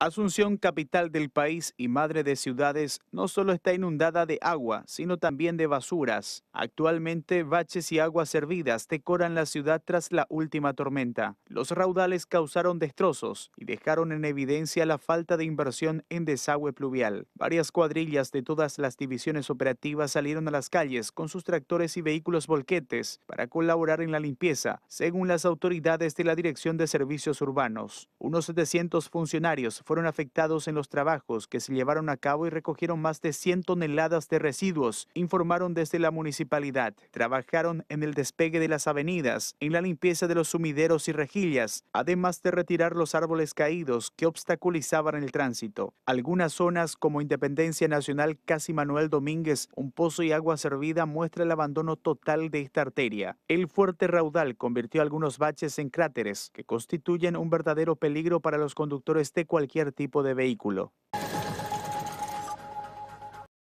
Asunción, capital del país y madre de ciudades, no solo está inundada de agua, sino también de basuras. Actualmente, baches y aguas servidas decoran la ciudad tras la última tormenta. Los raudales causaron destrozos y dejaron en evidencia la falta de inversión en desagüe pluvial. Varias cuadrillas de todas las divisiones operativas salieron a las calles con sus tractores y vehículos volquetes para colaborar en la limpieza, según las autoridades de la Dirección de Servicios Urbanos. Unos 700 funcionarios fueron afectados en los trabajos que se llevaron a cabo y recogieron más de 100 toneladas de residuos, informaron desde la municipalidad. Trabajaron en el despegue de las avenidas, en la limpieza de los sumideros y rejillas, además de retirar los árboles caídos que obstaculizaban el tránsito. Algunas zonas como Independencia Nacional Casi Manuel Domínguez, un pozo y agua servida muestra el abandono total de esta arteria. El fuerte raudal convirtió algunos baches en cráteres que constituyen un verdadero peligro para los conductores de cualquier tipo de vehículo.